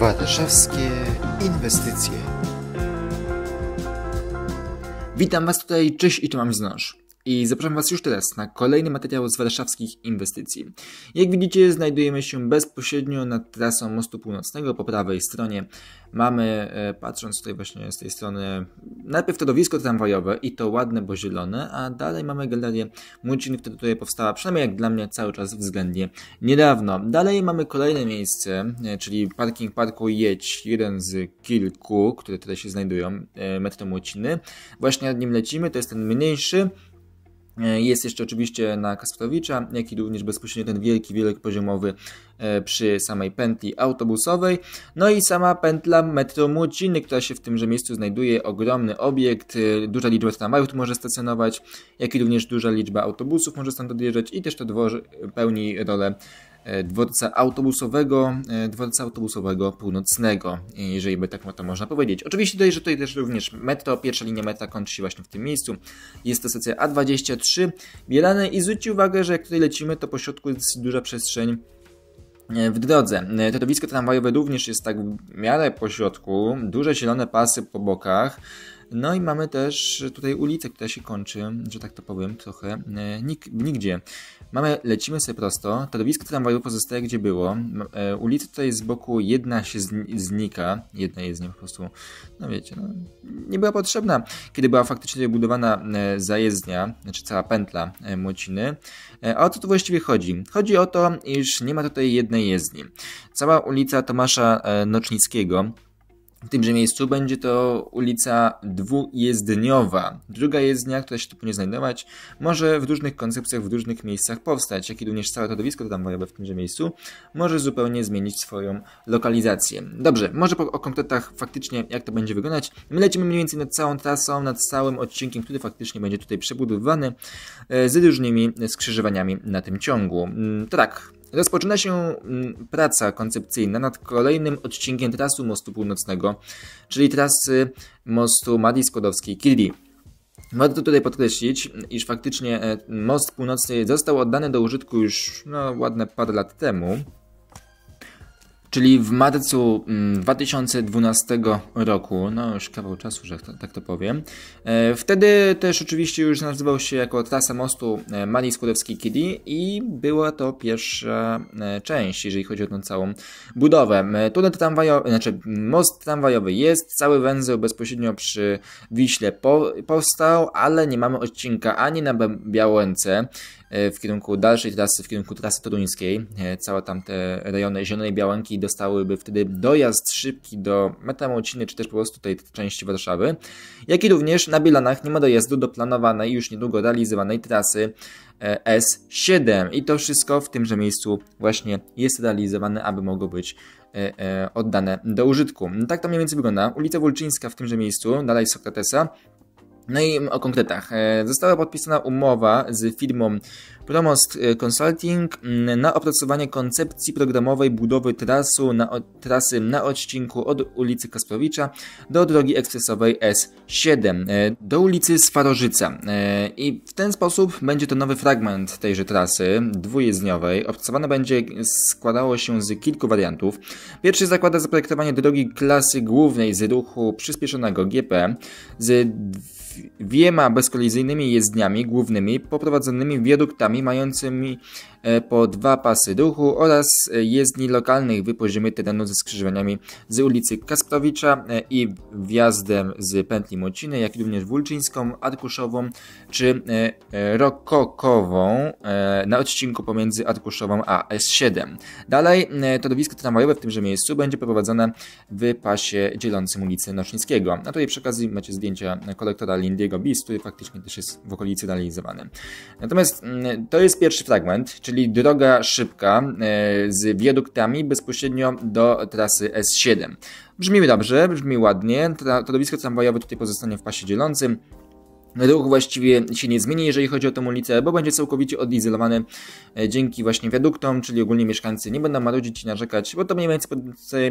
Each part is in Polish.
Warszawskie inwestycje. Witam Was tutaj, cześć i tu mam znasz i zapraszam Was już teraz na kolejny materiał z warszawskich inwestycji. Jak widzicie, znajdujemy się bezpośrednio nad trasą Mostu Północnego po prawej stronie. Mamy, e, patrząc tutaj właśnie z tej strony, najpierw to dowisko tramwajowe i to ładne, bo zielone, a dalej mamy galerię młociny, która tutaj powstała, przynajmniej jak dla mnie, cały czas względnie niedawno. Dalej mamy kolejne miejsce, e, czyli parking parku Jedź, jeden z kilku, które tutaj się znajdują, e, metrem Młociny. Właśnie nad nim lecimy, to jest ten mniejszy, E, jest jeszcze oczywiście na Kasprowicza, jak i również bezpośrednio ten wielki poziomowy e, przy samej pętli autobusowej. No i sama pętla metro Młociny, która się w tymże miejscu znajduje, ogromny obiekt, e, duża liczba tramwajów tu może stacjonować, jak i również duża liczba autobusów może stąd odjeżdżać i też to dworzec pełni rolę E, dworca autobusowego, e, dworca autobusowego północnego, jeżeli by tak to można powiedzieć. Oczywiście tutaj, że tutaj też również metro, pierwsza linia metra kończy się właśnie w tym miejscu. Jest to stacja A23 Bielany i zwróćcie uwagę, że jak tutaj lecimy, to pośrodku jest duża przestrzeń e, w drodze. Torowisko tramwajowe również jest tak w miarę pośrodku, duże zielone pasy po bokach, no i mamy też tutaj ulicę, która się kończy, że tak to powiem, trochę e, nik nigdzie. Mamy, lecimy sobie prosto, torowisko tramwaju pozostaje gdzie było, e, ulica tutaj z boku jedna się znika, jedna jest z niej po prostu, no wiecie, no, nie była potrzebna. Kiedy była faktycznie budowana e, zajezdnia, znaczy cała pętla Młociny, a o co tu właściwie chodzi? Chodzi o to, iż nie ma tutaj jednej jezdni. Cała ulica Tomasza Nocznickiego, w tymże miejscu będzie to ulica dwujezdniowa. Druga jezdnia, która się tu powinna znajdować, może w różnych koncepcjach, w różnych miejscach powstać, jak i również całe środowisko moje w tymże miejscu może zupełnie zmienić swoją lokalizację. Dobrze, może po, o konkretach faktycznie jak to będzie wyglądać. My lecimy mniej więcej nad całą trasą, nad całym odcinkiem, który faktycznie będzie tutaj przebudowywany e, z różnymi skrzyżowaniami na tym ciągu. Mm, to tak, Rozpoczyna się mm, praca koncepcyjna nad kolejnym odcinkiem trasu Mostu Północnego, czyli trasy mostu Marii Skłodowskiej-Curie. Warto tutaj podkreślić, iż faktycznie e, most północny został oddany do użytku już no, ładne parę lat temu, Czyli w marcu 2012 mm, roku, no już kawał czasu, że tak to powiem. E, wtedy też oczywiście już nazywał się jako trasa mostu e, Marii Skłodowskiej-Curie i była to pierwsza e, część, jeżeli chodzi o tą całą budowę. Tunel tramwajowy, znaczy most tramwajowy jest, cały węzeł bezpośrednio przy Wiśle powstał, ale nie mamy odcinka ani na Białęce, E, w kierunku dalszej trasy, w kierunku trasy toruńskiej. E, całe tamte rejony Zielonej Białanki dostałyby wtedy dojazd szybki do Metamociny, czy też po prostu tej części Warszawy, jak i również na Bielanach nie ma dojazdu do planowanej, już niedługo realizowanej trasy e, S7. I to wszystko w tymże miejscu właśnie jest realizowane, aby mogło być oddane do użytku. Tak to mniej więcej wygląda. Ulica Wulczyńska w tymże miejscu, dalej Sokratesa, no i o konkretach. E, została podpisana umowa z firmą Promost e, Consulting mm, na opracowanie koncepcji programowej budowy trasu na, trasy na odcinku od ulicy Kasprowicza do drogi ekspresowej S7 e, do ulicy Swarożyca. I w ten sposób będzie to nowy fragment tejże trasy dwujezdniowej. Opracowane będzie składało się z kilku wariantów. Pierwszy zakłada zaprojektowanie drogi klasy głównej z ruchu przyspieszonego GP z dwiema bezkolizyjnymi jezdniami głównymi poprowadzonymi wiaduktami mającymi E, po dwa pasy duchu oraz jezdni lokalnych wypożimy terenu ze skrzyżowaniami z ulicy Kasprowicza e, i wjazdem z pętli Mociny, jak również Wulczyńską, Arkuszową czy e, Rokokową na odcinku pomiędzy Arkuszową a S7. Dalej torowisko tramwajowe w tymże miejscu będzie prowadzone w pasie dzielącym ulicę Nosznickiego. A tutaj przy okazji macie zdjęcia kolektora Lindiego Bis, który faktycznie też jest w okolicy realizowany. Natomiast mm, to jest pierwszy fragment, czyli droga szybka e, z wiaduktami bezpośrednio do trasy S7. Brzmi dobrze, brzmi ładnie. Torowisko tramwajowe tutaj pozostanie w pasie dzielącym. Ruch właściwie się nie zmieni, jeżeli chodzi o tę ulicę, bo będzie całkowicie odizolowany e, dzięki właśnie wiaduktom, czyli ogólnie mieszkańcy nie będą marudzić i narzekać, bo to mniej więcej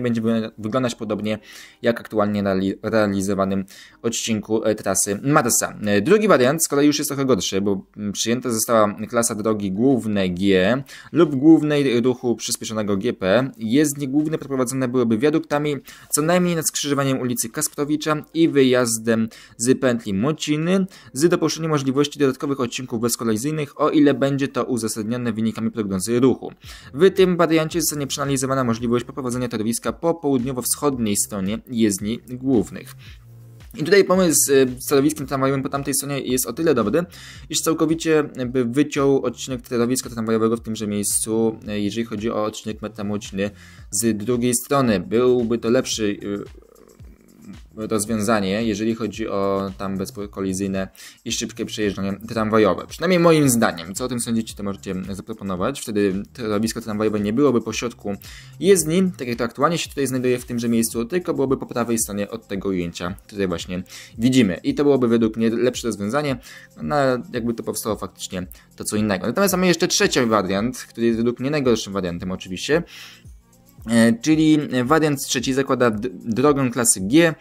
będzie wyglądać podobnie jak aktualnie na realizowanym odcinku e, trasy Marsa. E, drugi wariant z kolei już jest trochę gorszy, bo mm, przyjęta została klasa drogi głównej G lub głównej ruchu przyspieszonego GP. Jezdnie główne prowadzone byłyby wiaduktami, co najmniej nad skrzyżowaniem ulicy Kasprowicza i wyjazdem z pętli Mociny, z dopuszczeniem możliwości dodatkowych odcinków bezkolizyjnych, o ile będzie to uzasadnione wynikami prognozy ruchu. W tym wariancie zostanie przeanalizowana możliwość poprowadzenia torowiska po południowo-wschodniej stronie jezdni głównych. I tutaj pomysł e, z torowiskiem tramwajowym po tamtej stronie jest o tyle dobry, iż całkowicie e, by wyciął odcinek torowiska tramwajowego w tymże miejscu, e, jeżeli chodzi o odcinek metamociny z drugiej strony. Byłby to lepszy rozwiązanie, jeżeli chodzi o tam bezkolizyjne i szybkie przejeżdżanie tramwajowe. Przynajmniej moim zdaniem. Co o tym sądzicie, to możecie zaproponować. Wtedy robisko tramwajowe nie byłoby po środku jezdni, tak jak to aktualnie się tutaj znajduje w tymże miejscu, tylko byłoby po prawej stronie od tego ujęcia, które właśnie widzimy. I to byłoby według mnie lepsze rozwiązanie, no, jakby to powstało faktycznie to co innego. Natomiast mamy jeszcze trzeci wariant, który jest według mnie najgorszym wariantem oczywiście, e, czyli wariant trzeci zakłada drogę klasy G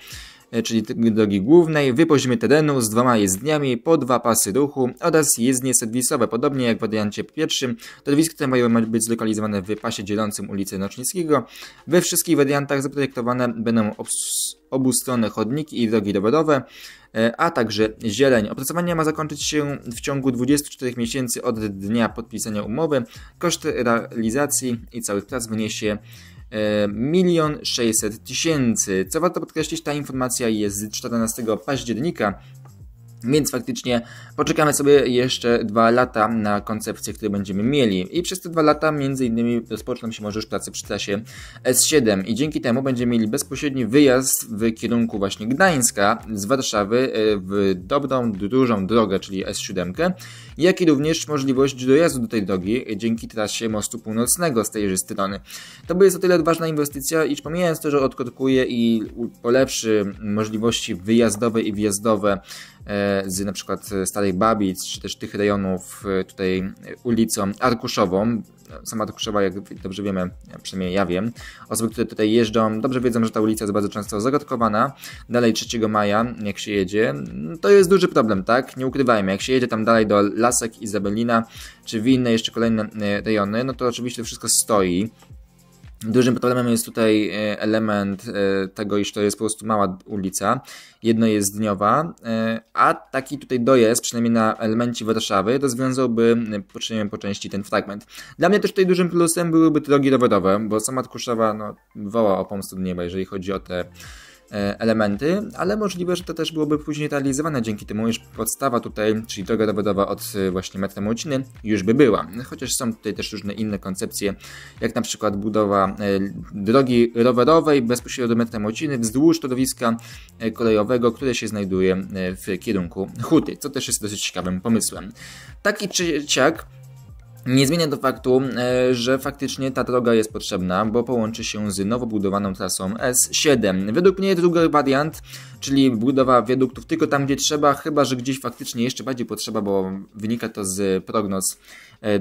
E, czyli drogi głównej, w poziomie terenu z dwoma jezdniami, po dwa pasy ruchu oraz jezdnie serwisowe. Podobnie jak w wariancie pierwszym, torowisko tramwajowe mają być zlokalizowane w pasie dzielącym ulicę Nocznickiego. We wszystkich wariantach zaprojektowane będą obustronne chodniki i drogi rowerowe, e, a także zieleń. Opracowanie ma zakończyć się w ciągu 24 miesięcy od dnia podpisania umowy. Koszt realizacji i całych prac wyniesie E, milion 600 tysięcy. Co warto podkreślić, ta informacja jest z 14 października więc faktycznie poczekamy sobie jeszcze dwa lata na koncepcję, które będziemy mieli. I przez te dwa lata między innymi rozpoczną się może już prace przy trasie S7 i dzięki temu będziemy mieli bezpośredni wyjazd w kierunku właśnie Gdańska z Warszawy e, w dobrą, dużą drogę, czyli S7, jak i również możliwość dojazdu do tej drogi dzięki trasie Mostu Północnego z tejże strony. To by jest o tyle ważna inwestycja, iż pomijając to, że odkorkuje i polepszy możliwości wyjazdowe i wjazdowe e, z na przykład e, starych Babic, czy też tych rejonów e, tutaj e, ulicą Arkuszową, no, sama Arkuszowa, jak dobrze wiemy, przynajmniej ja wiem, osoby, które tutaj jeżdżą, dobrze wiedzą, że ta ulica jest bardzo często zagadkowana. Dalej 3 maja, jak się jedzie, no, to jest duży problem, tak? Nie ukrywajmy, jak się jedzie tam dalej do Lasek, Izabelina, czy w inne jeszcze kolejne rejony, no to oczywiście wszystko stoi. Dużym problemem jest tutaj e, element e, tego, iż to jest po prostu mała ulica. Jedno jest dniowa, e, a taki tutaj dojazd, przynajmniej na elemencie Warszawy, rozwiązałby po, po części ten fragment. Dla mnie też tutaj dużym plusem byłyby drogi rowerowe, bo sama Tkuszowa no, woła o pomstę do nieba, jeżeli chodzi o te E, elementy, ale możliwe, że to też byłoby później realizowane dzięki temu, iż podstawa tutaj, czyli droga dowodowa od e, właśnie metamorciny już by była. Chociaż są tutaj też różne inne koncepcje, jak na przykład budowa e, drogi rowerowej bezpośrednio do metamorciny wzdłuż torowiska kolejowego, które się znajduje w kierunku Huty, co też jest dosyć ciekawym pomysłem. Taki i czy siak nie zmienia to faktu, e, że faktycznie ta droga jest potrzebna, bo połączy się z nowo budowaną trasą S7. Według mnie drugi wariant, czyli budowa wiaduktów tylko tam, gdzie trzeba, chyba że gdzieś faktycznie jeszcze bardziej potrzeba, bo wynika to z prognoz e,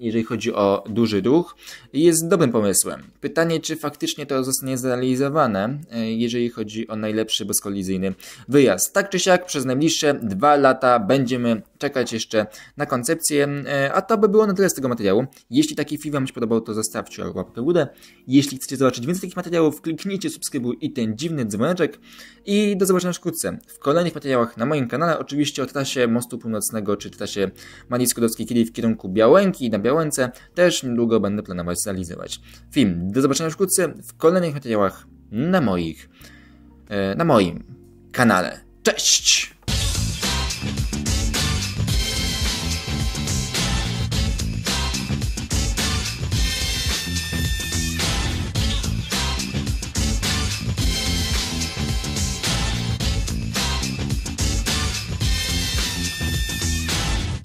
jeżeli chodzi o duży ruch, jest dobrym pomysłem. Pytanie, czy faktycznie to zostanie zrealizowane, e, jeżeli chodzi o najlepszy bezkolizyjny wyjazd. Tak czy siak, przez najbliższe dwa lata będziemy czekać jeszcze na koncepcję. E, a to by było na tyle z tego materiału. Jeśli taki film Wam się podobał, to zostawcie łapkę w górę. Jeśli chcecie zobaczyć więcej takich materiałów, kliknijcie subskrybuj i ten dziwny dzwoneczek. I do zobaczenia wkrótce w kolejnych materiałach na moim kanale. Oczywiście o trasie Mostu Północnego czy trasie Marii Skłodowskiej, kiedy w kierunku Białęki na Białęce też niedługo będę planować zrealizować film. Do zobaczenia wkrótce w kolejnych materiałach na moich e, na moim kanale. Cześć!